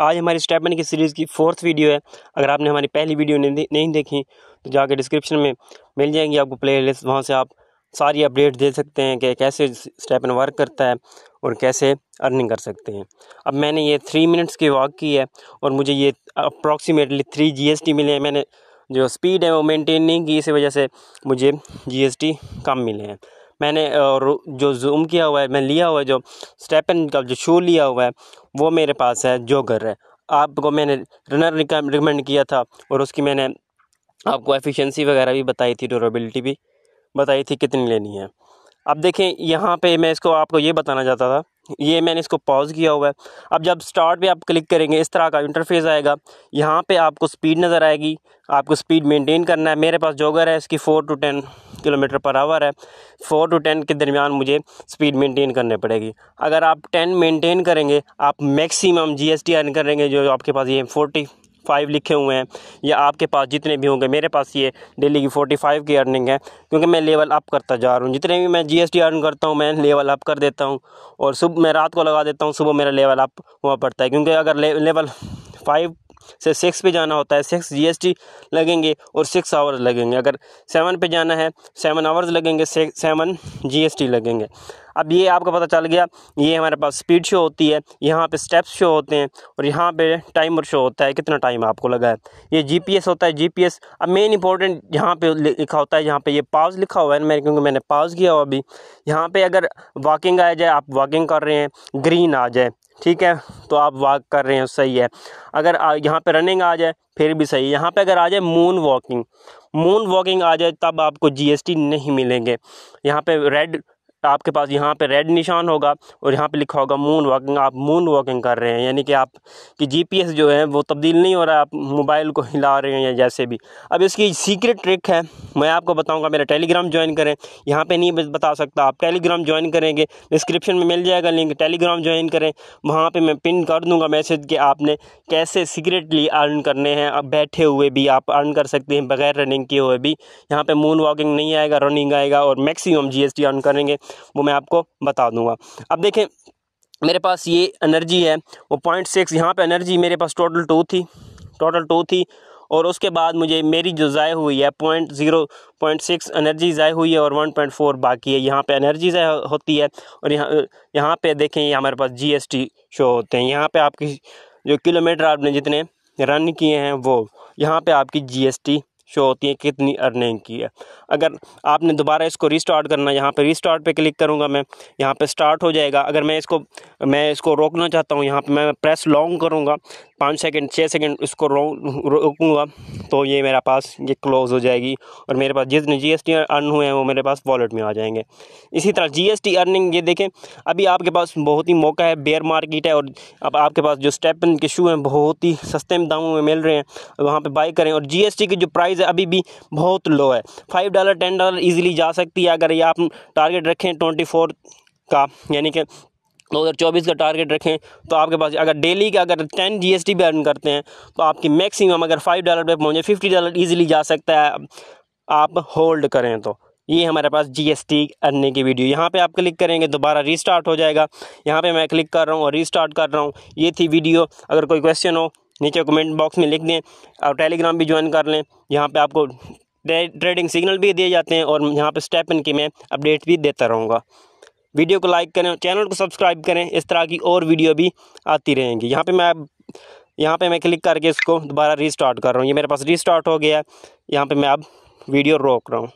आज हमारी स्टेप की सीरीज़ की फोर्थ वीडियो है अगर आपने हमारी पहली वीडियो नहीं, नहीं देखी तो जाकर डिस्क्रिप्शन में मिल जाएंगी आपको प्ले लिस्ट वहाँ से आप सारी अपडेट दे सकते हैं कि कैसे स्टेप वर्क करता है और कैसे अर्निंग कर सकते हैं अब मैंने ये थ्री मिनट्स की वॉक की है और मुझे ये अप्रॉक्सीमेटली थ्री जीएसटी मिले हैं मैंने जो स्पीड है वो मेंटेन नहीं की इसी वजह से मुझे जीएसटी कम मिले हैं मैंने जो जूम किया हुआ है मैं लिया हुआ है जो स्टेपन का जो शू लिया हुआ है वो मेरे पास है जोगर है आपको मैंने रनर रिकमेंड किया था और उसकी मैंने आपको एफिशिएंसी वगैरह भी बताई थी ड्यूरेबिलिटी भी बताई थी कितनी लेनी है अब देखें यहाँ पे मैं इसको आपको ये बताना चाहता था ये मैंने इसको पॉज किया हुआ है अब जब स्टार्ट पे आप क्लिक करेंगे इस तरह का इंटरफेस आएगा यहाँ पे आपको स्पीड नज़र आएगी आपको स्पीड मेंटेन करना है मेरे पास जोगर है इसकी four to ten kilometre per hour है फ़ोर टू टेन के दरमियान मुझे स्पीड मेंटेन करने पड़ेगी अगर आप टेन मेंटेन करेंगे आप मैक्सिमम जीएसटी अर्न करेंगे जो आपके पास ये फोर्टी फाइव लिखे हुए हैं या आपके पास जितने भी होंगे मेरे पास ये डेली की फोर्टी फाइव की अर्निंग है क्योंकि मैं लेवल अप करता जा रहा हूँ जितने भी मैं जीएसटी अर्न करता हूँ मैं लेवल अप कर देता हूँ और सुबह मैं रात को लगा देता हूँ सुबह मेरा लेवल अप हुआ पड़ता है क्योंकि अगर ले, लेवल फाइव से सिक्स पे जाना होता है सिक्स जीएसटी लगेंगे और सिक्स आवर्स लगेंगे अगर सेवन पे जाना है सेवन आवर्स लगेंगे सेवन जीएसटी लगेंगे अब ये आपको पता चल गया ये हमारे पास स्पीड शो होती है यहाँ पे स्टेप्स शो होते हैं और यहाँ पे टाइमर शो होता है कितना टाइम आपको लगा है ये जीपीएस होता है जीपीएस अब मेन इंपॉर्टेंट यहाँ पे लिखा होता है यहाँ पे ये पाउज लिखा हुआ है मैंने क्योंकि मैंने पाउज किया हुआ अभी यहाँ पे अगर वॉकिंग आ जाए आप वॉकिंग कर रहे हैं ग्रीन आ जाए ठीक है तो आप वॉक कर रहे हैं सही है अगर यहाँ पे रनिंग आ जाए फिर भी सही है यहाँ पे अगर आ जाए मून वॉकिंग मून वॉकिंग आ जाए तब आपको जीएसटी नहीं मिलेंगे यहाँ पे रेड तो आपके पास यहाँ पे रेड निशान होगा और यहाँ पे लिखा होगा मून वॉकिंग आप मून वॉकिंग कर रहे हैं यानी कि आप कि जीपीएस जो है वो तब्दील नहीं हो रहा है आप मोबाइल को हिला रहे हैं या जैसे भी अब इसकी सीक्रेट ट्रिक है मैं आपको बताऊँगा मेरा टेलीग्राम ज्वाइन करें यहाँ पर नहीं बता सकता आप टेलीग्राम ज्वाइन करेंगे डिस्क्रिप्शन में मिल जाएगा लिंक टेलीग्राम ज्वाइन करें वहाँ पर मैं पिन कर दूँगा मैसेज कि आपने कैसे सीक्रेटली अर्न करने हैं अब बैठे हुए भी आप अर्न कर सकते हैं बगैर रनिंग किए हुए भी यहाँ पर मून वॉकिंग नहीं आएगा रनिंग आएगा और मैक्सिमम जी अर्न करेंगे वो मैं आपको बता दूंगा अब देखें मेरे पास ये एनर्जी है वो पॉइंट सिक्स यहाँ पर एनर्जी मेरे पास टोटल टू थी टोटल टू थी और उसके बाद मुझे मेरी जो ज़ाय हुई है point zero point six energy ज़ाय हुई है और वन पॉइंट फोर बाकी है यहाँ पे एनर्जी ज़ाय होती है और यहाँ यहाँ पे देखें ये हमारे पास जीएसटी शो होते हैं यहाँ पे आपकी जो किलोमीटर आपने जितने रन किए हैं वो यहाँ पे आपकी जीएसटी शो होती है कितनी अर्निंग की है अगर आपने दोबारा इसको रिस्टार्ट करना यहाँ पे रिस्टार्ट पे क्लिक करूँगा मैं यहाँ पे स्टार्ट हो जाएगा अगर मैं इसको मैं इसको रोकना चाहता हूँ यहाँ पे मैं प्रेस लॉन्ग करूँगा पाँच सेकंड छः सेकंड इसको रोकूँगा तो ये मेरा पास ये क्लोज़ हो जाएगी और मेरे पास जितने जी एस टी अर्न हुए हैं वो मेरे पास वॉलेट में आ जाएंगे इसी तरह जी एस टी अर्निंग ये देखें अभी आपके पास बहुत ही मौका है बेयर मार्केट है और अब आपके पास जो स्टेपन के शू हैं बहुत ही सस्ते दामों में मिल रहे हैं वहाँ पर बाई करें और जी एस टी की जो प्राइस है अभी भी बहुत लो है five dollar ten dollar easily जा सकती है अगर ये आप टारगेट रखें ट्वेंटी फोर का यानी कि दो हज़ार चौबीस का टारगेट रखें तो आपके पास अगर डेली का अगर टेन जीएसटी भी अर्न करते हैं तो आपकी मैक्सिमम अगर फाइव डॉलर पे पहुँचे फिफ्टी डॉलर इजीली जा सकता है आप होल्ड करें तो ये हमारे पास जीएसटी अर्निंग की वीडियो यहाँ पे आप क्लिक करेंगे दोबारा रीस्टार्ट हो जाएगा यहाँ पे मैं क्लिक कर रहा हूँ और रीस्टार्ट कर रहा हूँ ये थी वीडियो अगर कोई क्वेश्चन हो नीचे कमेंट बॉक्स में लिख दें और टेलीग्राम भी ज्वाइन कर लें यहाँ पर आपको ट्रेडिंग सिग्नल भी दिए जाते हैं और यहाँ पर स्टेप इनकी मैं अपडेट भी देता रहूँगा वीडियो को लाइक करें चैनल को सब्सक्राइब करें इस तरह की और वीडियो भी आती रहेंगी यहाँ पे मैं यहाँ पे मैं क्लिक करके इसको दोबारा रीस्टार्ट कर रहा हूँ ये मेरे पास रीस्टार्ट हो गया है यहाँ पे मैं अब वीडियो रोक रहा हूँ